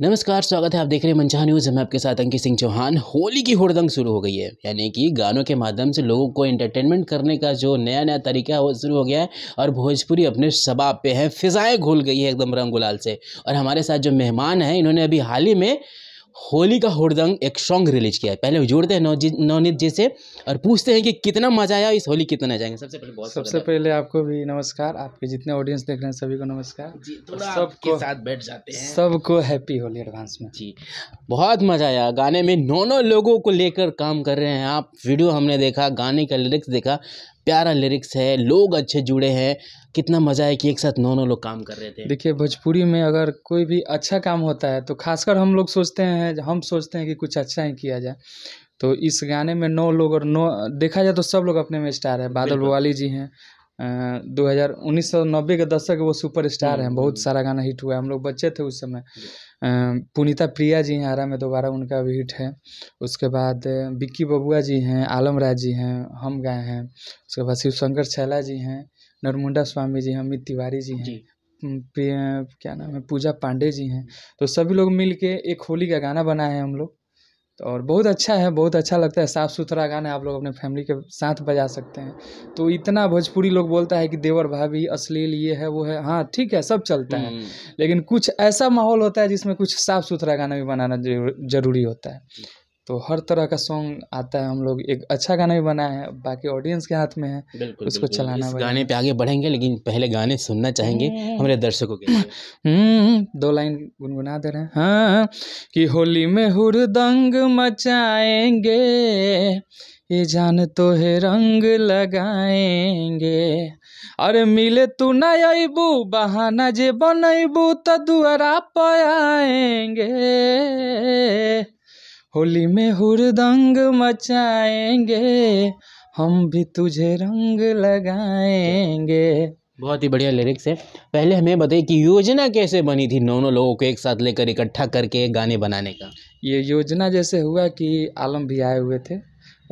नमस्कार स्वागत है आप देख रहे हैं मंचा न्यूज़ मैं आपके साथ अंकित सिंह चौहान होली की हुड़दंग शुरू हो गई है यानी कि गानों के माध्यम से लोगों को एंटरटेनमेंट करने का जो नया नया तरीका है वो शुरू हो गया है और भोजपुरी अपने शबाब पे है फिजाएँ घुल गई है एकदम रंग गुलाल से और हमारे साथ जो मेहमान हैं इन्होंने अभी हाल ही में होली का हुड़दंग एक सॉन्ग रिलीज किया है पहले जोड़ते हैं नवनीत जी से और पूछते हैं कि कितना मजा आया इस होली कितना जाएंगे सबसे पहले बहुत सबसे पहले आपको भी नमस्कार आपके जितने ऑडियंस देख रहे हैं सभी को नमस्कार सबके सबको साथ बैठ जाते हैं सबको हैप्पी होली एडवांस में जी बहुत मज़ा आया गाने में नौ नौ लोगों को लेकर काम कर रहे हैं आप वीडियो हमने देखा गाने का लिरिक्स देखा प्यारा लिरिक्स है लोग अच्छे जुड़े हैं कितना मज़ा है कि एक साथ नौ नौ लोग काम कर रहे थे देखिए भोजपुरी में अगर कोई भी अच्छा काम होता है तो खासकर हम लोग सोचते हैं हम सोचते हैं कि कुछ अच्छा ही किया जाए तो इस गाने में नौ लोग और नौ देखा जाए तो सब लोग अपने में स्टार है बादल वाली जी हैं दो हज़ार उन्नीस सौ नब्बे के दशक वो सुपर स्टार हैं हम्म, बहुत हम्म। सारा गाना हिट हुआ है हम लोग बच्चे थे उस समय पुनीता प्रिया जी हैं आरा में दोबारा उनका भी हिट है उसके बाद बिक्की बबुआ जी हैं आलम राज जी हैं हम गाए हैं उसके बाद शिव शंकर छैला जी हैं नरमुंडा स्वामी जी हैं अमित तिवारी जी हैं क्या नाम है पूजा पांडे जी हैं तो सभी लोग मिल के एक होली का गाना बनाए हैं हम लोग तो और बहुत अच्छा है बहुत अच्छा लगता है साफ़ सुथरा गाना आप लोग अपने फैमिली के साथ बजा सकते हैं तो इतना भोजपुरी लोग बोलता है कि देवर भाभी अश्लील ये है वो है हाँ ठीक है सब चलता है हम्म। लेकिन कुछ ऐसा माहौल होता है जिसमें कुछ साफ़ सुथरा गाना भी बनाना जरूरी होता है तो हर तरह का सॉन्ग आता है हम लोग एक अच्छा गाना भी बनाया है बाकी ऑडियंस के हाथ में है बिल्कुल, उसको बिल्कुल, चलाना इस गाने पे आगे बढ़ेंगे लेकिन पहले गाने सुनना चाहेंगे हम्म। हमारे दर्शकों के हम्म, दो लाइन गुनगुना दे रहे हैं हाँ कि होली में हुरदंग मचाएंगे ये जान तो है रंग लगाएंगे अरे मिले तू ना अबू बहाना जे बनेबू तो दुआरा आएंगे होली में हुरदंग मचाएंगे हम भी तुझे रंग लगाएंगे बहुत ही बढ़िया लिरिक्स है पहले हमें बताइए कि योजना कैसे बनी थी दोनों लोगों को एक साथ लेकर इकट्ठा करके गाने बनाने का ये योजना जैसे हुआ कि आलम भी आए हुए थे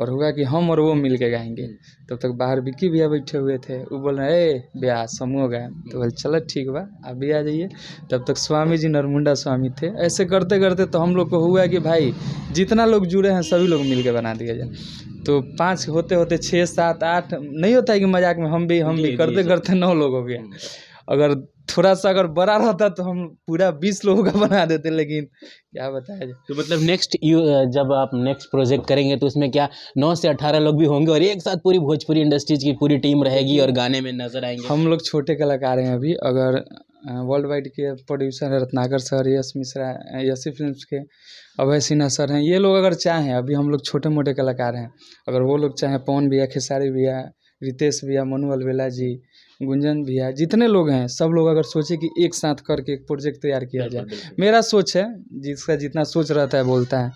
और हुआ कि हम और वो मिल के गाएंगे हम्म। तब तक बाहर विक्की भैया बैठे हुए थे वो बोल रहे हैं ब्याह समूह गाए तो बोले चलो ठीक बा आप भी आ जाइए तब तक स्वामी जी नरमुंडा स्वामी थे ऐसे करते करते तो हम लोग को हुआ कि भाई जितना लोग जुड़े हैं सभी लोग मिल के बना दिया जाए तो पाँच होते होते छः सात आठ नहीं होता है कि मजाक में हम भी हम भी करते करते नौ लोग हो गए हम्म। अगर थोड़ा सा अगर बड़ा रहता तो हम पूरा बीस लोगों का बना देते लेकिन क्या बताया जाए तो मतलब नेक्स्ट यू जब आप नेक्स्ट प्रोजेक्ट करेंगे तो उसमें क्या नौ से अठारह लोग भी होंगे और एक साथ पूरी भोजपुरी इंडस्ट्रीज की पूरी टीम रहेगी और गाने में नजर आएंगे हम लोग छोटे कलाकार हैं अभी अगर वर्ल्ड वाइड के प्रोड्यूसर है रत्नाकर सर यश मिश्रा यशी फिल्म के अभय सिन्हा सर हैं ये लोग अगर चाहें अभी हम लोग छोटे मोटे कलाकार हैं अगर वो लोग चाहें पवन भी है खेसारी भी है रितेश भैया मनु अलवेला जी गुंजन भैया जितने लोग हैं सब लोग अगर सोचे कि एक साथ करके एक प्रोजेक्ट तैयार किया जाए मेरा सोच है जिसका जितना सोच रहता है बोलता है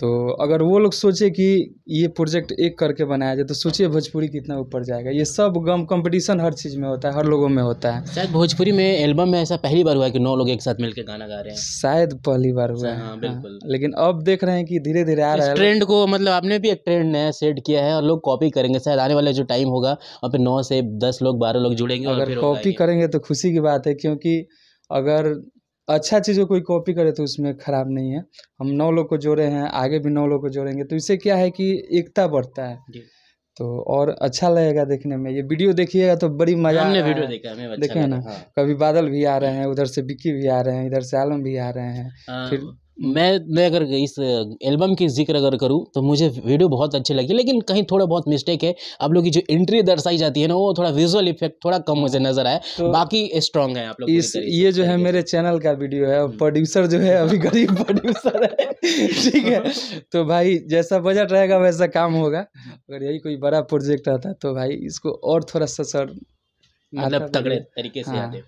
तो अगर वो लोग सोचे कि ये प्रोजेक्ट एक करके बनाया जाए तो सोचिए भोजपुरी कितना ऊपर जाएगा ये सब गम कंपटीशन हर चीज़ में होता है हर लोगों में होता है शायद भोजपुरी में एल्बम में ऐसा पहली बार हुआ है कि नौ लोग एक साथ मिलकर गाना गा रहे हैं शायद पहली बार हुआ है हाँ, हाँ बिल्कुल लेकिन अब देख रहे हैं कि धीरे धीरे आ रहा है ट्रेंड को मतलब आपने भी एक ट्रेंड नया सेट किया है और लोग कॉपी करेंगे शायद आने वाला जो टाइम होगा और फिर नौ से दस लोग बारह लोग जुड़ेंगे अगर कॉपी करेंगे तो खुशी की बात है क्योंकि अगर अच्छा चीज़ को कोई कॉपी करे तो उसमें खराब नहीं है हम नौ लोग को जोड़े हैं आगे भी नौ लोग को जोड़ेंगे तो इससे क्या है कि एकता बढ़ता है तो और अच्छा लगेगा देखने में ये वीडियो देखिएगा तो बड़ी मजा हमने वीडियो देखा है अच्छा देखे ना हाँ। कभी बादल भी आ रहे हैं उधर से बिक्की भी आ रहे हैं इधर से आलम भी आ रहे हैं हाँ, फिर मैं मैं अगर इस एल्बम की जिक्र अगर करूँ तो मुझे वीडियो बहुत अच्छी लगी लेकिन कहीं थोड़ा बहुत मिस्टेक है आप लोग की जो एंट्री दर्शाई जाती है ना वो थोड़ा विजुअल इफेक्ट थोड़ा कम मुझे नजर आया तो बाकी स्ट्रांग है आप लोग इस ये जो है मेरे चैनल का वीडियो है प्रोड्यूसर हम्म। जो है अभी गरीब प्रोड्यूसर है ठीक है तो भाई जैसा बजट रहेगा वैसा काम होगा अगर यही कोई बड़ा प्रोजेक्ट आता तो भाई इसको और थोड़ा सा सर मतलब तगड़े तरीके से हाँ। आते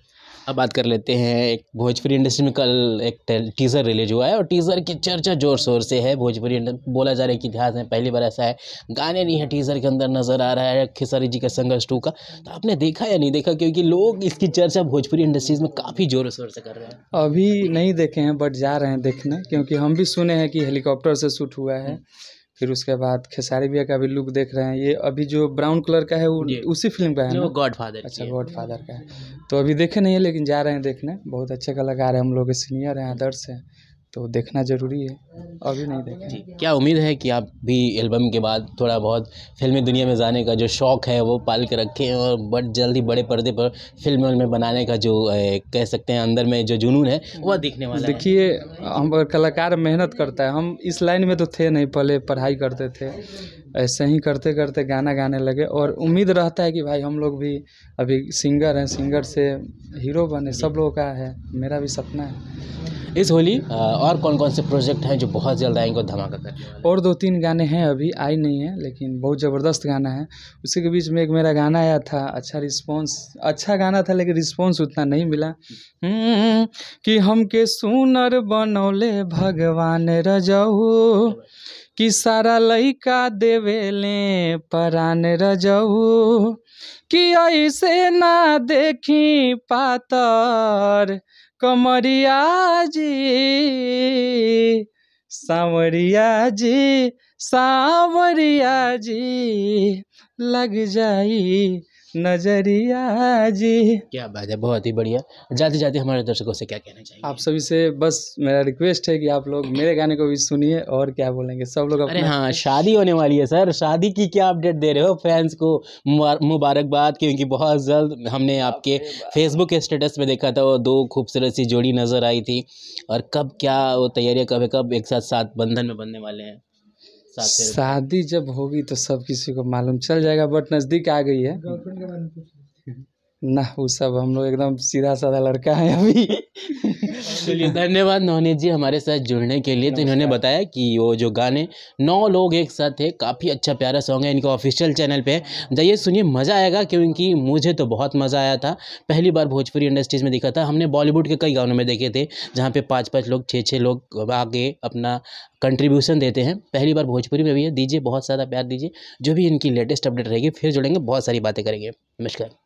अब बात कर लेते हैं एक भोजपुरी इंडस्ट्री में कल एक टीज़र रिलीज हुआ है और टीज़र की चर्चा जोर शोर से है भोजपुरी बोला जा रहा है कि इतिहास में पहली बार ऐसा है गाने नहीं है टीज़र के अंदर नज़र आ रहा है खेसारी जी का संघर्ष टू का तो आपने देखा या नहीं देखा क्योंकि लोग इसकी चर्चा भोजपुरी इंडस्ट्रीज में काफ़ी जोर शोर से कर रहे हैं अभी नहीं देखे हैं बट जा रहे हैं देखने क्योंकि हम भी सुने हैं कि हेलीकॉप्टर से शूट हुआ है फिर उसके बाद खेसारी भैया का भी लुक देख रहे हैं ये अभी जो ब्राउन कलर का है वो उसी फिल्म का है ना गॉड फादर अच्छा गॉड फादर का है तो अभी देखे नहीं है लेकिन जा रहे हैं देखने बहुत अच्छे कलाकार है हम लोग के सीनियर हैं आदर्श हैं तो देखना ज़रूरी है अभी नहीं देखा जी क्या उम्मीद है कि आप भी एल्बम के बाद थोड़ा बहुत फिल्मी दुनिया में जाने का जो शौक़ है वो पाल के रखें और बट जल्द ही बड़े पर्दे पर फिल्म में बनाने का जो कह सकते हैं अंदर में जो जुनून है वह दिखने वाला देखिए हम कलाकार मेहनत करता है हम इस लाइन में तो थे नहीं पहले पढ़ाई करते थे ऐसे ही करते करते गाना गाने लगे और उम्मीद रहता है कि भाई हम लोग भी अभी सिंगर हैं सिंगर से हीरो बने सब लोगों का है मेरा भी सपना है इस होली और कौन कौन से प्रोजेक्ट हैं जो बहुत जल्द आएंगे धमाका कर और दो तीन गाने हैं अभी आई नहीं है लेकिन बहुत ज़बरदस्त गाना है उसी के बीच में एक मेरा गाना आया था अच्छा रिस्पॉन्स अच्छा गाना था लेकिन रिस्पॉन्स उतना नहीं मिला हम्म, कि हमके सुनर बनौले भगवान रजहू कि सारा लइका देवेले परान रजहू कि ऐसे ना देखी पातर कमरिया जी सांवरिया जी सांवरिया जी लग जाई नजरिया जी क्या बात है बहुत ही बढ़िया जाते जाते हमारे दर्शकों से क्या कहना चाहिए आप सभी से बस मेरा रिक्वेस्ट है कि आप लोग मेरे गाने को भी सुनिए और क्या बोलेंगे सब लोग अपने हाँ शादी होने वाली है सर शादी की क्या अपडेट दे रहे हो फैंस को मुबारकबाद क्योंकि बहुत जल्द हमने आपके फेसबुक के स्टेटस में देखा था वो दो खूबसूरत सी जोड़ी नज़र आई थी और कब क्या वो तैयारियाँ कब है कब एक साथ साथ बंधन में बनने वाले हैं शादी जब होगी तो सब किसी को मालूम चल जाएगा बट नज़दीक आ गई है ना वो सब हम लोग एकदम सीधा साधा लड़का है अभी चलिए धन्यवाद नवनीत जी हमारे साथ जुड़ने के लिए तो इन्होंने बताया कि वो जो गाने नौ लोग एक साथ थे काफ़ी अच्छा प्यारा सॉन्ग है इनका ऑफिशियल चैनल पे जाइए सुनिए मज़ा आएगा क्योंकि मुझे तो बहुत मज़ा आया था पहली बार भोजपुरी इंडस्ट्रीज़ में देखा था हमने बॉलीवुड के कई गानों में देखे थे जहाँ पर पाँच पाँच लोग छः छः लोग आगे अपना कंट्रीब्यूशन देते हैं पहली बार भोजपुरी में भी है दीजिए बहुत ज़्यादा प्यार दीजिए जो भी इनकी लेटेस्ट अपडेट रहेगी फिर जुड़ेंगे बहुत सारी बातें करेंगे नमस्कार